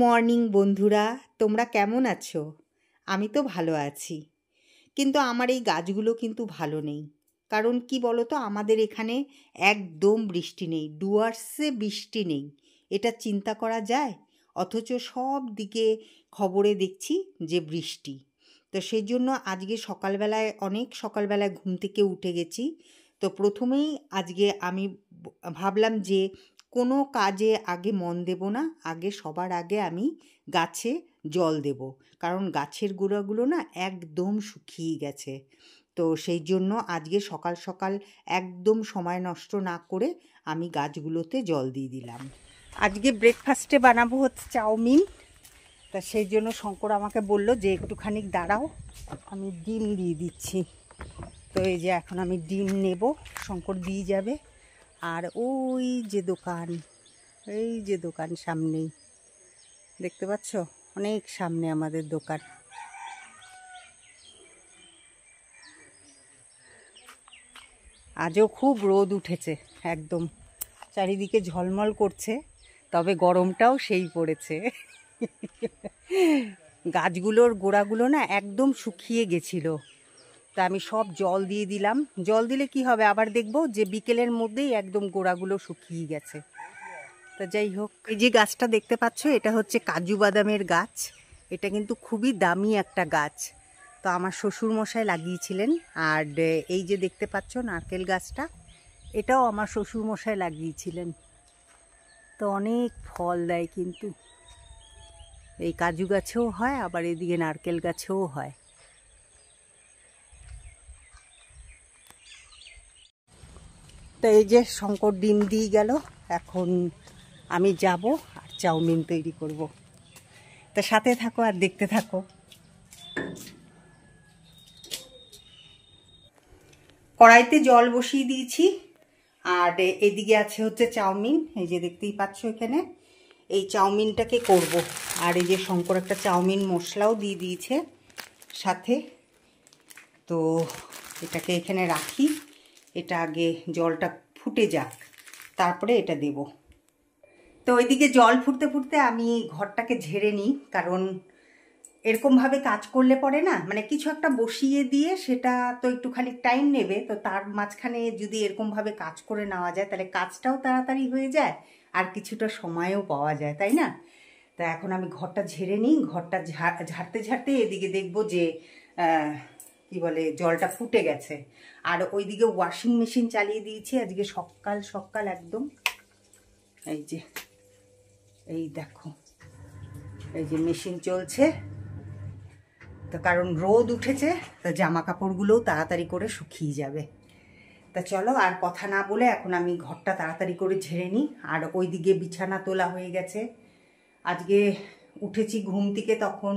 Morning বন্ধুরা তোমরা কেমন আছো আমি তো ভালো আছি কিন্তু আমার এই গাছগুলো কিন্তু ভালো নেই কারণ কি বলো তো আমাদের এখানে একদম বৃষ্টি নেই ডুয়ার্সে বৃষ্টি নেই এটা চিন্তা করা যায় অথচ সব দিকে খবরে দেখছি যে বৃষ্টি তো সেই জন্য আজকে সকালবেলায় অনেক সকালবেলায় ঘুম থেকে উঠে গেছি তো প্রথমেই আজকে আমি ভাবলাম যে কোনো কাজে আগে মন দেব না আগে সবার আগে আমি গাছে জল দেব কারণ গাছের গুঁড়াগুলো না একদম শুকিয়ে গেছে তো সেই জন্য আজকে সকাল সকাল একদম সময় নষ্ট না করে আমি গাছগুলোতে জল দিয়ে দিলাম আজকে ব্রেকফাস্টে বানাবো হচ্ছে চাউমিন তা সেই জন্য শঙ্কর আমাকে বলল যে একটুখানি দাঁড়াও আমি ডিম দিয়ে দিচ্ছি তো এই যে এখন আমি ডিম নেব শঙ্কর দিয়ে যাবে আর ওই যে দোকান এই যে দোকান সামনেই দেখতে পাচ্ছ অনেক সামনে আমাদের দোকান আজও খুব রোদ উঠেছে একদম চারিদিকে ঝলমল করছে তবে গরমটাও সেই পড়েছে গাছগুলোর গোড়াগুলো না একদম শুকিয়ে গেছিলো তা আমি সব জল দিয়ে দিলাম জল দিলে কি হবে আবার দেখব যে বিকেলের মধ্যেই একদম গোড়াগুলো শুকিয়ে গেছে তা যাই হোক এই যে গাছটা দেখতে পাচ্ছ এটা হচ্ছে কাজু বাদামের গাছ এটা কিন্তু খুবই দামি একটা গাছ তো আমার শ্বশুর মশাই লাগিয়েছিলেন আর এই যে দেখতে পাচ্ছ নারকেল গাছটা এটাও আমার শ্বশুর মশাই লাগিয়েছিলেন তো অনেক ফল দেয় কিন্তু এই কাজু গাছেও হয় আবার এদিকে নারকেল গাছেও হয় তো এই যে শঙ্কর ডিম দিয়ে গেল এখন আমি যাব আর চাউমিন তৈরি করব। তা সাথে থাকো আর দেখতে থাকো কড়াইতে জল বসিয়ে দিয়েছি আর এদিকে আছে হচ্ছে চাউমিন এই যে দেখতেই পাচ্ছ এখানে এই চাউমিনটাকে করব। আর এই যে শঙ্কর একটা চাউমিন মশলাও দিয়ে দিয়েছে সাথে তো এটাকে এখানে রাখি এটা আগে জলটা ফুটে যাক তারপরে এটা দেব তো ওইদিকে জল ফুটতে ফুটতে আমি ঘরটাকে ঝেড়ে নিই কারণ এরকমভাবে কাজ করলে পরে না মানে কিছু একটা বসিয়ে দিয়ে সেটা তো একটু খালি টাইম নেবে তো তার মাঝখানে যদি এরকমভাবে কাজ করে নেওয়া যায় তাহলে কাজটাও তাড়াতাড়ি হয়ে যায় আর কিছুটা সময়ও পাওয়া যায় তাই না তা এখন আমি ঘরটা ঝেড়ে নিই ঘরটা ঝাড়তে ঝাড়তে এদিকে দেখব যে কি বলে জলটা ফুটে গেছে আর ওইদিকে ওয়াশিং মেশিন চালিয়ে দিয়েছি আজকে সকাল সকাল একদম এই যে এই দেখো এই যে মেশিন চলছে তো কারণ রোদ উঠেছে তো জামা কাপড়গুলোও তাড়াতাড়ি করে শুকিয়ে যাবে তা চলো আর কথা না বলে এখন আমি ঘরটা তাড়াতাড়ি করে ঝেড়ে নিই আর ওই দিকে বিছানা তোলা হয়ে গেছে আজকে উঠেছি ঘুম থেকে তখন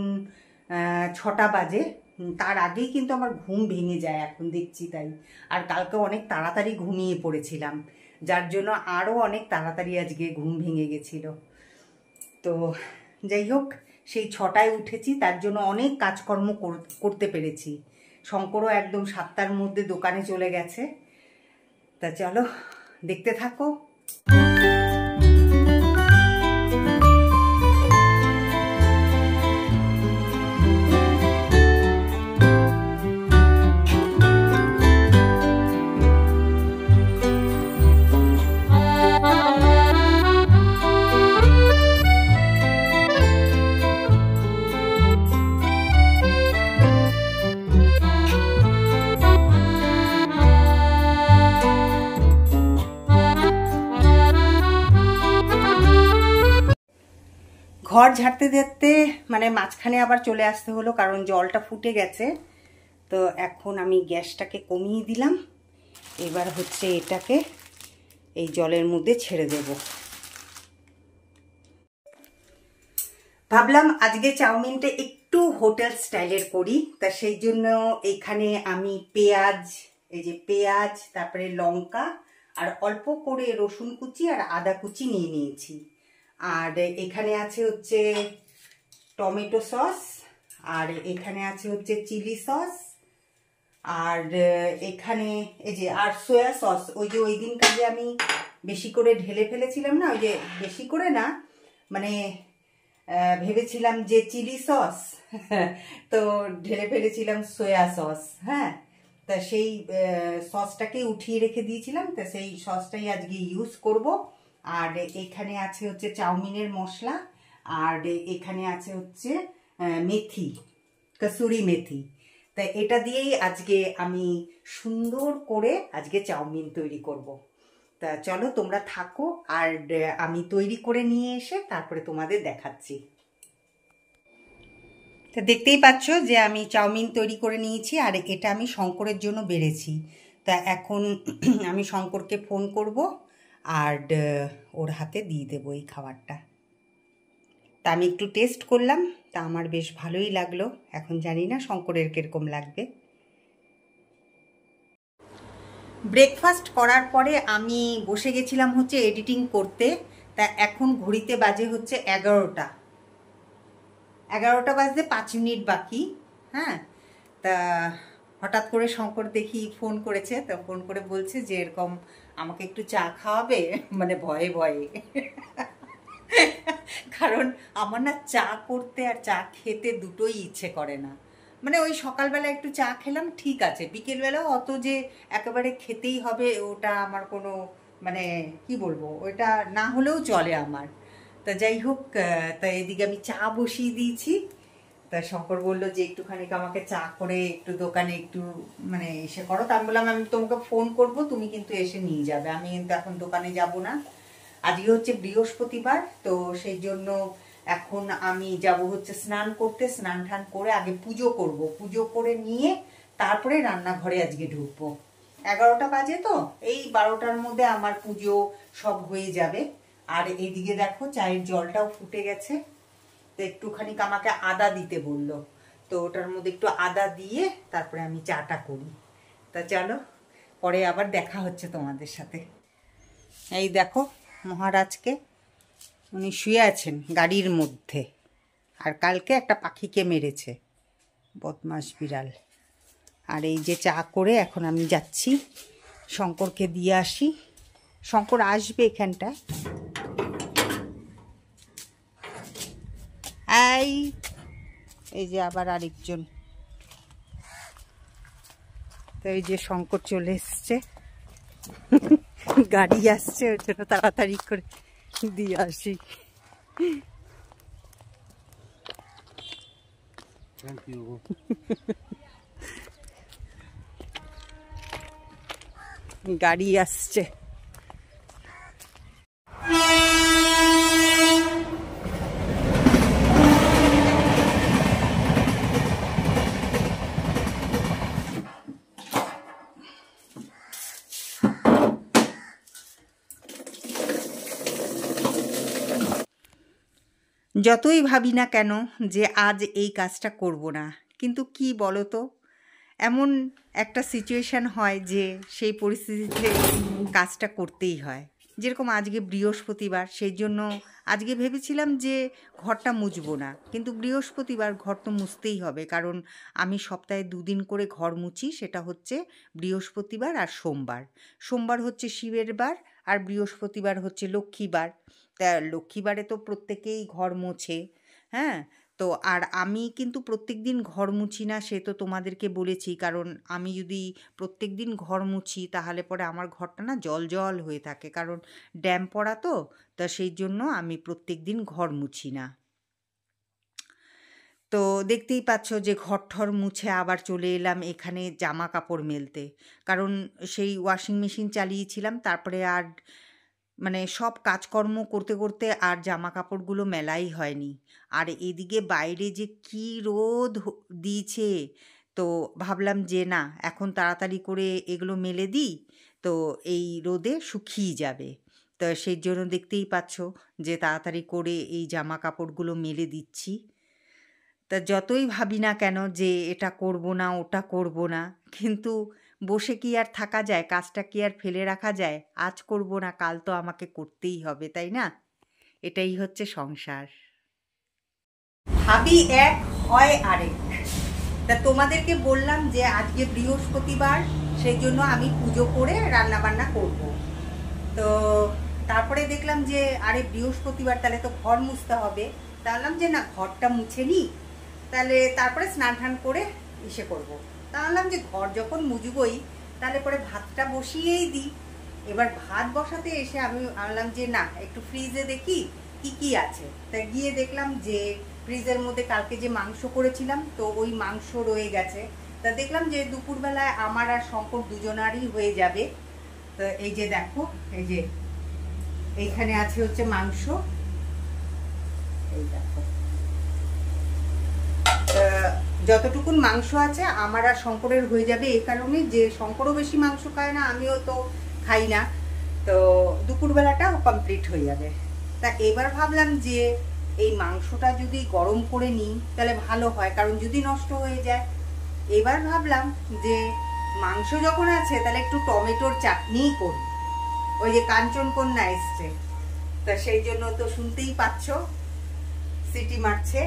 ছটা বাজে তার আগেই কিন্তু আমার ঘুম ভেঙে যায় এখন দেখছি তাই আর কালকে অনেক তাড়াতাড়ি ঘুমিয়ে পড়েছিলাম যার জন্য আরও অনেক তাড়াতাড়ি আজকে ঘুম ভেঙে গেছিল তো যাই হোক সেই ছটায় উঠেছি তার জন্য অনেক কাজকর্ম করতে পেরেছি শঙ্করও একদম সাতটার মধ্যে দোকানে চলে গেছে তা চলো দেখতে থাকো ঘর ঝাড়তে ঝাড়তে মানে মাঝখানে আবার চলে আসতে হলো কারণ জলটা ফুটে গেছে তো এখন আমি গ্যাসটাকে কমিয়ে দিলাম এবার হচ্ছে এটাকে এই জলের মধ্যে ছেড়ে দেব ভাবলাম আজকে চাউমিনটা একটু হোটেল স্টাইলের করি তা সেই জন্য এখানে আমি পেঁয়াজ এই যে পেঁয়াজ তারপরে লঙ্কা আর অল্প করে রসুন কুচি আর আদা কুচি নিয়ে নিয়েছি আর এখানে আছে হচ্ছে টমেটো সস আর এখানে আছে হচ্ছে চিলি সস আর এখানে এই যে আর সোয়া সস ওই যে ওই দিন কাজে আমি বেশি করে ঢেলে ফেলেছিলাম না ওই যে বেশি করে না মানে ভেবেছিলাম যে চিলি সস তো ঢেলে ফেলেছিলাম সোয়া সস হ্যাঁ তা সেই সসটাকে উঠিয়ে রেখে দিয়েছিলাম তা সেই সসটাই আজকে ইউজ করবো আর এখানে আছে হচ্ছে চাউমিনের মশলা আর এখানে আছে হচ্ছে মেথি কসুরি মেথি তা এটা দিয়েই আজকে আমি সুন্দর করে আজকে চাউমিন তৈরি করব। তা চলো তোমরা থাকো আর আমি তৈরি করে নিয়ে এসে তারপরে তোমাদের দেখাচ্ছি তা দেখতেই পাচ্ছ যে আমি চাউমিন তৈরি করে নিয়েছি আর এটা আমি শঙ্করের জন্য বেড়েছি তা এখন আমি শঙ্করকে ফোন করব আর ওর হাতে দিয়ে দেবো এই খাবারটা তা আমি একটু টেস্ট করলাম তা আমার বেশ ভালোই লাগলো এখন জানি না শঙ্করের কীরকম লাগবে ব্রেকফাস্ট করার পরে আমি বসে গেছিলাম হচ্ছে এডিটিং করতে তা এখন ঘড়িতে বাজে হচ্ছে এগারোটা এগারোটা বাজতে পাঁচ মিনিট বাকি হ্যাঁ তা হঠাৎ করে শঙ্কর দেখি ফোন করেছে তো ফোন করে বলছে যে এরকম আমাকে একটু চা খাওয়াবে মানে ভয়ে ভয়ে কারণ আমার না চা করতে আর চা খেতে দুটোই ইচ্ছে করে না মানে ওই সকালবেলা একটু চা খেলাম ঠিক আছে বিকেলবেলাও অত যে একেবারে খেতেই হবে ওটা আমার কোনো মানে কি বলবো ওটা না হলেও চলে আমার তা যাই হোক তা এদিকে আমি চা বসিয়ে দিয়েছি তা শঙ্কর বললো যে একটুখানি আমাকে চা করে একটু দোকানে একটু মানে এসে করো তা আমি বললাম আমি তোমাকে ফোন করব তুমি কিন্তু এসে নিয়ে যাবে আমি কিন্তু এখন দোকানে যাব না আজকে হচ্ছে বৃহস্পতিবার তো সেই জন্য এখন আমি যাব হচ্ছে স্নান করতে স্নান ঠান করে আগে পুজো করব পুজো করে নিয়ে তারপরে রান্নাঘরে আজকে ঢুকবো এগারোটা বাজে তো এই বারোটার মধ্যে আমার পুজো সব হয়ে যাবে আর এদিকে দেখো চায়ের জলটাও ফুটে গেছে তো একটুখানি আমাকে আদা দিতে বললো তো ওটার মধ্যে একটু আদা দিয়ে তারপরে আমি চাটা করি তা চলো পরে আবার দেখা হচ্ছে তোমাদের সাথে এই দেখো মহারাজকে উনি শুয়ে আছেন গাড়ির মধ্যে আর কালকে একটা পাখিকে মেরেছে বদমাস বিড়াল আর এই যে চা করে এখন আমি যাচ্ছি শঙ্করকে দিয়ে আসি শঙ্কর আসবে এখানটায় বাই এই যে আবার আরেকজন তো এই যে শঙ্কর চলে এসছে গাড়ি আসছে ওই জন্য তাড়াতাড়ি করে দিয়ে আসি গাড়ি আসছে যতই ভাবি না কেন যে আজ এই কাজটা করব না কিন্তু কি বলো তো এমন একটা সিচুয়েশান হয় যে সেই পরিস্থিতিতে কাজটা করতেই হয় যেরকম আজকে বৃহস্পতিবার সেই জন্য আজকে ভেবেছিলাম যে ঘরটা মুছবো না কিন্তু বৃহস্পতিবার ঘর তো মুছতেই হবে কারণ আমি সপ্তাহে দুদিন করে ঘর মুছি সেটা হচ্ছে বৃহস্পতিবার আর সোমবার সোমবার হচ্ছে শিবের বার আর বৃহস্পতিবার হচ্ছে লক্ষ্মীবার তা লক্ষ্মীবারে তো প্রত্যেকেই ঘর মোছে হ্যাঁ তো আর আমি কিন্তু প্রত্যেক দিন ঘর মুছি না সে তো তোমাদেরকে বলেছি কারণ আমি যদি প্রত্যেক দিন ঘর মুছি তাহলে পরে আমার ঘরটা না জল জল হয়ে থাকে কারণ ড্যাম পড়া তো তা সেই জন্য আমি প্রত্যেক দিন ঘর মুছি না তো দেখতেই পাচ্ছ যে ঘর ঠর মুছে আবার চলে এলাম এখানে জামা কাপড় মেলতে কারণ সেই ওয়াশিং মেশিন চালিয়েছিলাম তারপরে আর মানে সব কাজকর্ম করতে করতে আর জামা কাপড়গুলো মেলাই হয়নি আর এদিকে বাইরে যে কি রোদ দিয়েছে তো ভাবলাম যে না এখন তাড়াতাড়ি করে এগুলো মেলে দিই তো এই রোদে শুকিয়ে যাবে তো সেই জন্য দেখতেই পাচ্ছ যে তাড়াতাড়ি করে এই জামা কাপড়গুলো মেলে দিচ্ছি তা যতই ভাবি না কেন যে এটা করব না ওটা করব না কিন্তু বসে কি আর থাকা যায় কাজটা কি আর ফেলে রাখা যায় আজ করব না কাল তো আমাকে করতেই হবে তাই না এটাই হচ্ছে সংসার ভাবি এক হয় আরেক তা তোমাদেরকে বললাম যে আজকে বৃহস্পতিবার সেই জন্য আমি পুজো করে রান্না বান্না করব তো তারপরে দেখলাম যে আরে বৃহস্পতিবার তাহলে তো ঘর মুছতে হবে তাহলে যে না ঘরটা মুছে নিই তাহলে তারপরে স্নান টান করে ইসে করবো তা আনলাম যে ঘর যখন মুজুবই তাহলে পরে ভাতটা বসিয়েই দিই এবার ভাত বসাতে এসে আমি আনলাম যে না একটু ফ্রিজে দেখি কি কি আছে তা গিয়ে দেখলাম যে ফ্রিজের মধ্যে কালকে যে মাংস করেছিলাম তো ওই মাংস রয়ে গেছে তা দেখলাম যে দুপুরবেলায় আমার আর শঙ্কর দুজনারই হয়ে যাবে তো এই যে দেখো এই যে এইখানে আছে হচ্ছে মাংস এই দেখো যতটুকুন মাংস আছে আমার আর শঙ্করের হয়ে যাবে এই কারণে যে শঙ্করও বেশি মাংস খায় না আমিও তো খাই না তো দুপুরবেলাটাও কমপ্লিট হয়ে যাবে তা এবার ভাবলাম যে এই মাংসটা যদি গরম করে নিই তাহলে ভালো হয় কারণ যদি নষ্ট হয়ে যায় এবার ভাবলাম যে মাংস যখন আছে তাহলে একটু টমেটোর চাটনিই করি ওই যে কাঞ্চন কন্যা এসছে তা সেই জন্য তো শুনতেই পাচ্ছ সিটি মারছে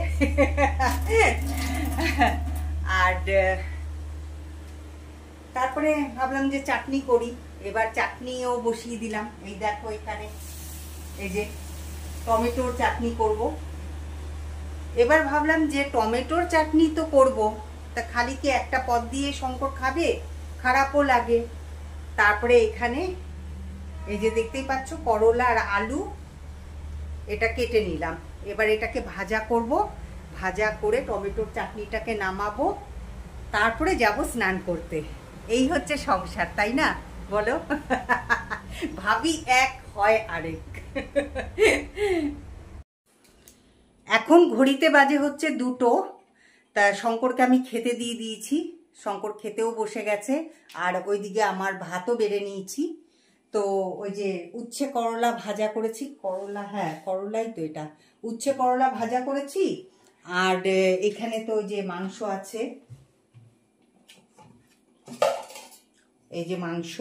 আর তারপরে ভাবলাম যে চাটনি করি এবার চাটনিও বসিয়ে দিলাম এই দেখো এখানে এই যে টমেটোর চাটনি করব। এবার ভাবলাম যে টমেটোর চাটনি তো করব। তা খালি কি একটা পদ দিয়ে শঙ্কর খাবে খারাপও লাগে তারপরে এখানে এই যে দেখতেই পাচ্ছ করলা আর আলু এটা কেটে নিলাম এবার এটাকে ভাজা করব ভাজা করে টমেটোর চাটনিটাকে নামাবো তারপরে যাব স্নান করতে এই হচ্ছে সংসার তাই না বলো ভাবি এক হয় আরেক এখন ঘড়িতে বাজে হচ্ছে দুটো তা শঙ্করকে আমি খেতে দিয়ে দিয়েছি শঙ্কর খেতেও বসে গেছে আর ওইদিকে আমার ভাতও বেড়ে নিয়েছি তো ওই যে উচ্ছে করলা ভাজা করেছি করলা হ্যাঁ করলাই তো এটা উচ্ছে করলা ভাজা করেছি আর এখানে তো ওই যে মাংস আছে এই যে মাংস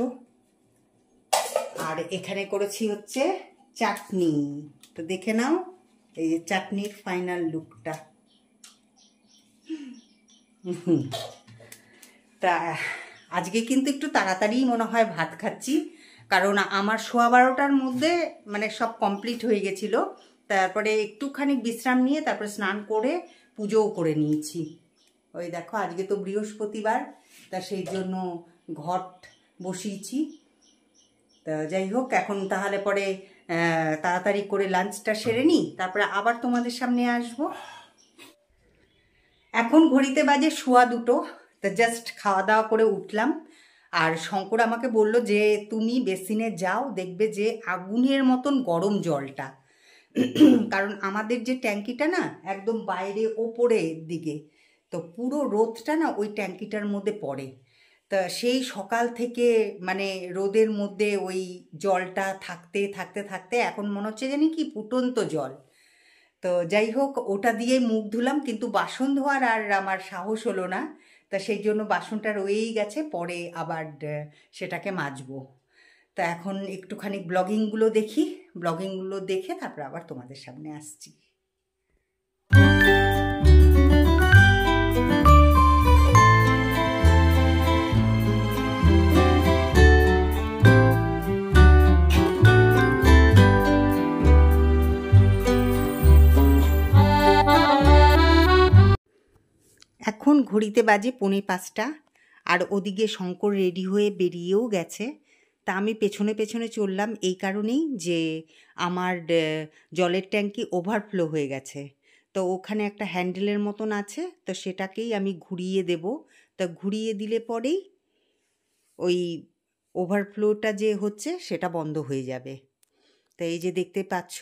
আর এখানে করেছি হচ্ছে চাটনি তো দেখে নাও এই যে চাটনির ফাইনাল লুকটা তা আজকে কিন্তু একটু তাড়াতাড়ি মনে হয় ভাত খাচ্ছি কারণ আমার সোয়া বারোটার মধ্যে মানে সব কমপ্লিট হয়ে গেছিলো তারপরে একটুখানি বিশ্রাম নিয়ে তারপরে স্নান করে পুজোও করে নিয়েছি ওই দেখো আজকে তো বৃহস্পতিবার তা সেই জন্য ঘট বসিয়েছি তা যাই হোক এখন তাহলে পরে তাড়াতাড়ি করে লাঞ্চটা সেরে নিই তারপরে আবার তোমাদের সামনে আসব এখন ঘড়িতে বাজে শোয়া দুটো তা জাস্ট খাওয়া দাওয়া করে উঠলাম আর শঙ্কর আমাকে বলল যে তুমি বেসিনে যাও দেখবে যে আগুনের মতন গরম জলটা কারণ আমাদের যে ট্যাঙ্কিটা না একদম বাইরে ওপরের দিকে তো পুরো রোদটা না ওই ট্যাঙ্কিটার মধ্যে পড়ে তা সেই সকাল থেকে মানে রোদের মধ্যে ওই জলটা থাকতে থাকতে থাকতে এখন মনে হচ্ছে জানি কি ফুটন্ত জল তো যাই হোক ওটা দিয়ে মুখ ধুলাম কিন্তু বাসন ধোয়ার আর আমার সাহস হলো না তা সেই জন্য বাসনটা রয়েই গেছে পরে আবার সেটাকে মাজবো তা এখন একটুখানি ব্লগিংগুলো দেখি ব্লগিংগুলো দেখে তারপর আবার তোমাদের সামনে আসছি এখন ঘড়িতে বাজে পনে পাঁচটা আর ওদিকে শঙ্কর রেডি হয়ে বেরিয়েও গেছে তা আমি পেছনে পেছনে চললাম এই কারণেই যে আমার জলের ট্যাঙ্কি ওভারফ্লো হয়ে গেছে তো ওখানে একটা হ্যান্ডেলের মতন আছে তো সেটাকেই আমি ঘুরিয়ে দেব তা ঘুরিয়ে দিলে পরেই ওই ওভারফ্লোটা যে হচ্ছে সেটা বন্ধ হয়ে যাবে তো এই যে দেখতে পাচ্ছ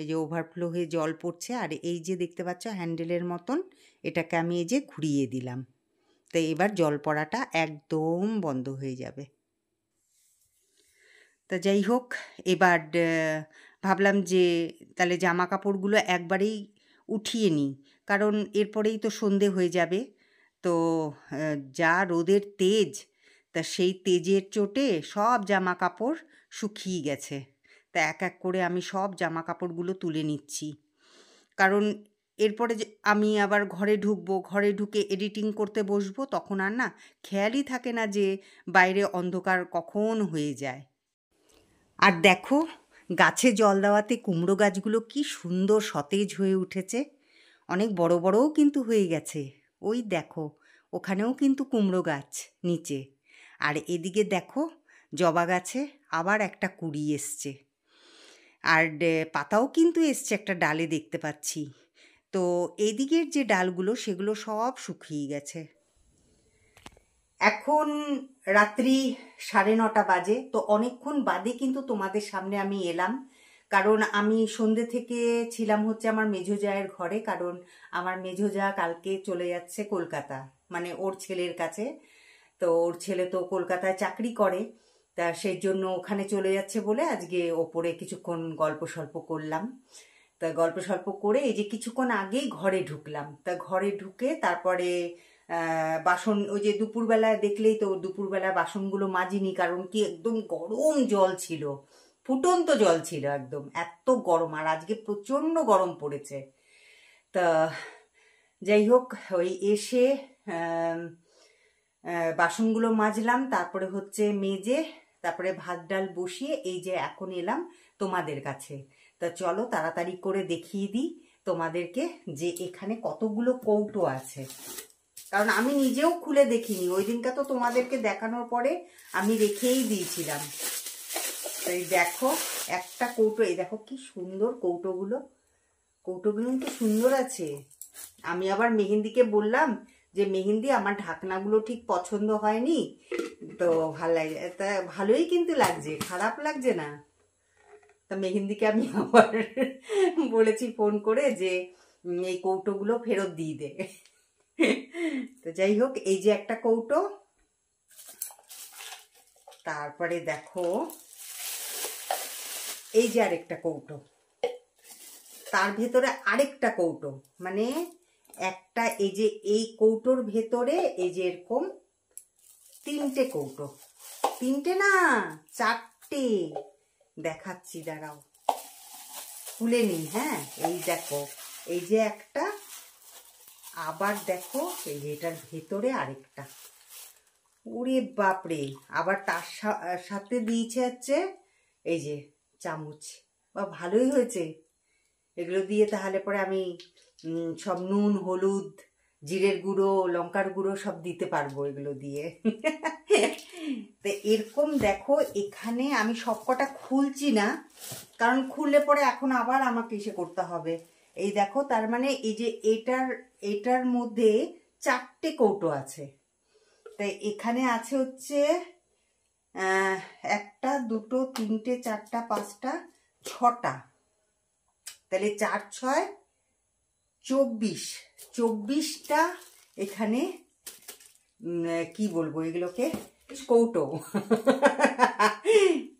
এই যে ওভারফ্লো হয়ে জল পড়ছে আর এই যে দেখতে পাচ্ছ হ্যান্ডেলের মতন এটাকে আমি এই যে ঘুরিয়ে দিলাম তো এবার জল পড়াটা একদম বন্ধ হয়ে যাবে তা যাই হোক এবার ভাবলাম যে তাহলে জামা কাপড়গুলো একবারেই উঠিয়ে নিই কারণ এরপরেই তো সন্ধে হয়ে যাবে তো যা রোদের তেজ তা সেই তেজের চোটে সব জামা কাপড় শুকিয়ে গেছে তা এক এক করে আমি সব জামা কাপড়গুলো তুলে নিচ্ছি কারণ এরপরে যে আমি আবার ঘরে ঢুকবো ঘরে ঢুকে এডিটিং করতে বসবো তখন আর না খেয়ালই থাকে না যে বাইরে অন্ধকার কখন হয়ে যায় আর দেখো গাছে জল দেওয়াতে কুমড়ো গাছগুলো কি সুন্দর সতেজ হয়ে উঠেছে অনেক বড় বড়ও কিন্তু হয়ে গেছে ওই দেখো ওখানেও কিন্তু কুমড়ো গাছ নিচে আর এদিকে দেখো জবা গাছে আবার একটা কুড়ি এসছে আর পাতাও কিন্তু এসছে একটা ডালে দেখতে পাচ্ছি তো এদিকের যে ডালগুলো সেগুলো সব শুকিয়ে গেছে এখন রাত্রি সাড়ে নটা বাজে তো অনেকক্ষণ বাদে কিন্তু তোমাদের সামনে আমি এলাম কারণ আমি সন্ধে থেকে ছিলাম হচ্ছে আমার মেঝোজায়ের ঘরে কারণ আমার মেঝোজা কালকে চলে যাচ্ছে কলকাতা মানে ওর ছেলের কাছে তো ওর ছেলে তো কলকাতায় চাকরি করে তা সেই জন্য ওখানে চলে যাচ্ছে বলে আজকে ওপরে কিছুক্ষণ গল্প সল্প করলাম তা গল্প সল্প করে এই যে কিছুক্ষণ আগেই ঘরে ঢুকলাম তা ঘরে ঢুকে তারপরে বাসন ওই যে দুপুরবেলা দেখলেই তো দুপুরবেলা বাসনগুলো মাজিনি কারণ কি একদম গরম জল ছিল ফুটন্ত জল ছিল একদম এত গরম আর আজকে প্রচণ্ড গরম পড়েছে তা যাই হোক ওই এসে বাসনগুলো মাজলাম তারপরে হচ্ছে মেজে তারপরে ভাত ডাল বসিয়ে এই যে এখন এলাম তোমাদের কাছে তা চলো তাড়াতাড়ি করে দেখিয়ে দিই তোমাদেরকে যে এখানে কতগুলো কৌটো আছে কারণ আমি নিজেও খুলে দেখিনি ওই দিনটা তো তোমাদেরকে দেখানোর পরে আমি রেখেই দিয়েছিলাম এই দেখো একটা কৌটো এই দেখো কি সুন্দর কৌটোগুলো কৌটোগুলো কিন্তু সুন্দর আছে আমি আবার মেহেন্দিকে বললাম যে মেহেন্দি আমার ঢাকনাগুলো ঠিক পছন্দ হয়নি তো ভাল লাগে ভালোই কিন্তু লাগছে খারাপ লাগছে না তা মেহেন্দিকে আমি আবার বলেছি ফোন করে যে এই কৌটোগুলো ফেরত দিয়ে দে তো যাই হোক এই যে একটা কৌটো তারপরে দেখো এই যে আরেকটা কৌটো তার ভেতরে আরেকটা কৌটো মানে একটা এই যে এই কৌটোর ভেতরে এই যে এরকম তিনটে কৌটো তিনটে না চারটে দেখাচ্ছি দাঁড়াও খুলে নিই হ্যাঁ এই দেখো এই যে একটা আবার দেখো এই যে এটার ভেতরে আরেকটা ওরে বাপরে আবার তার সাথে দিয়েছে হচ্ছে এই যে চামচ বা ভালোই হয়েছে এগুলো দিয়ে তাহলে পরে আমি সব নুন হলুদ জিরের গুঁড়ো লঙ্কার গুঁড়ো সব দিতে পারবো এগুলো দিয়ে তো এরকম দেখো এখানে আমি সব কটা খুলছি না কারণ খুললে পরে এখন আবার আমাকে এসে করতে হবে এই দেখো তার মানে এই যে এটার এটার মধ্যে চারটে কৌটো আছে তাই এখানে আছে হচ্ছে একটা দুটো তিনটে চারটা পাঁচটা ছটা তাহলে চার ছয় চব্বিশ চব্বিশটা এখানে কি বলবো এগুলোকে কৌটো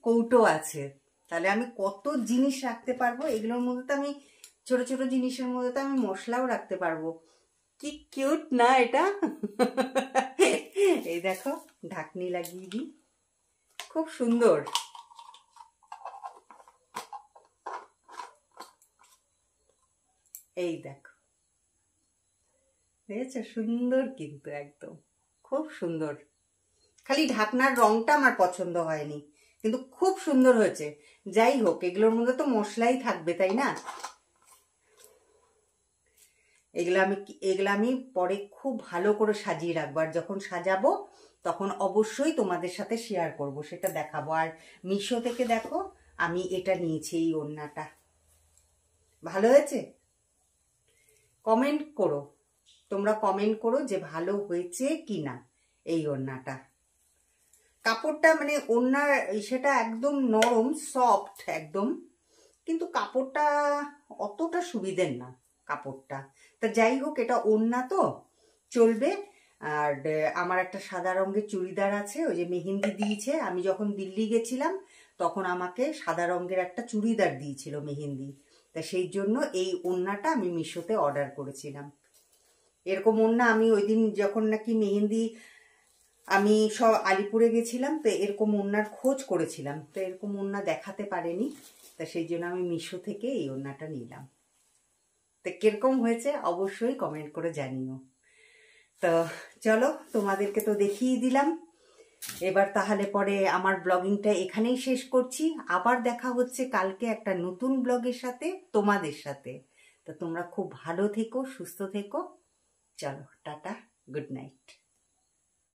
কৌটো আছে তাহলে আমি কত জিনিস রাখতে পারবো এগুলোর মধ্যে তো আমি ছোট ছোট জিনিসের মধ্যে তো আমি মশলাও রাখতে পারবো কি কিউট না এটা এই দেখো ঢাকনি লাগিয়ে দিই খুব সুন্দর এই দেখো হয়েছে সুন্দর কিন্তু একদম খুব সুন্দর খালি ঢাকনার রংটা আমার পছন্দ হয়নি কিন্তু খুব সুন্দর হয়েছে যাই হোক এগুলোর মধ্যে তো মশলাই থাকবে তাই না এগুলো আমি এগুলো আমি পরে খুব ভালো করে সাজিয়ে রাখবো আর যখন সাজাবো তখন অবশ্যই তোমাদের সাথে শেয়ার করব সেটা দেখাবো আর মিশো থেকে দেখো আমি এটা নিয়েছি এই ওড়নাটা ভালো হয়েছে কমেন্ট করো তোমরা কমেন্ট করো যে ভালো হয়েছে কি না এই ওড়নাটা কাপড়টা মানে ওড়নার সেটা একদম নরম সফট একদম কিন্তু কাপড়টা অতটা সুবিধের না কাপড়টা তা যাই হোক এটা ওড়না তো চলবে আর আমার একটা সাদা রঙের চুড়িদার আছে ওই যে মেহেন্দি দিয়েছে আমি যখন দিল্লি গেছিলাম তখন আমাকে সাদা রঙের একটা চুড়িদার দিয়েছিল মেহেন্দি তা সেই জন্য এই ওড়নাটা আমি মিশোতে অর্ডার করেছিলাম এরকম ওড়না আমি ওই দিন যখন নাকি মেহেন্দি আমি সব আলিপুরে গেছিলাম তো এরকম ওড়নার খোঁজ করেছিলাম তো এরকম ওড়না দেখাতে পারেনি তা সেই জন্য আমি মিশো থেকে এই ওড়নাটা নিলাম তো কীরকম হয়েছে অবশ্যই কমেন্ট করে জানিও তো চলো তোমাদেরকে তো দেখিয়ে দিলাম এবার তাহলে পরে আমার ব্লগিংটা এখানেই শেষ করছি আবার দেখা হচ্ছে কালকে একটা নতুন ব্লগের সাথে তোমাদের সাথে তো তোমরা খুব ভালো থেকো সুস্থ থেকো चलो टाटा गुड नाइट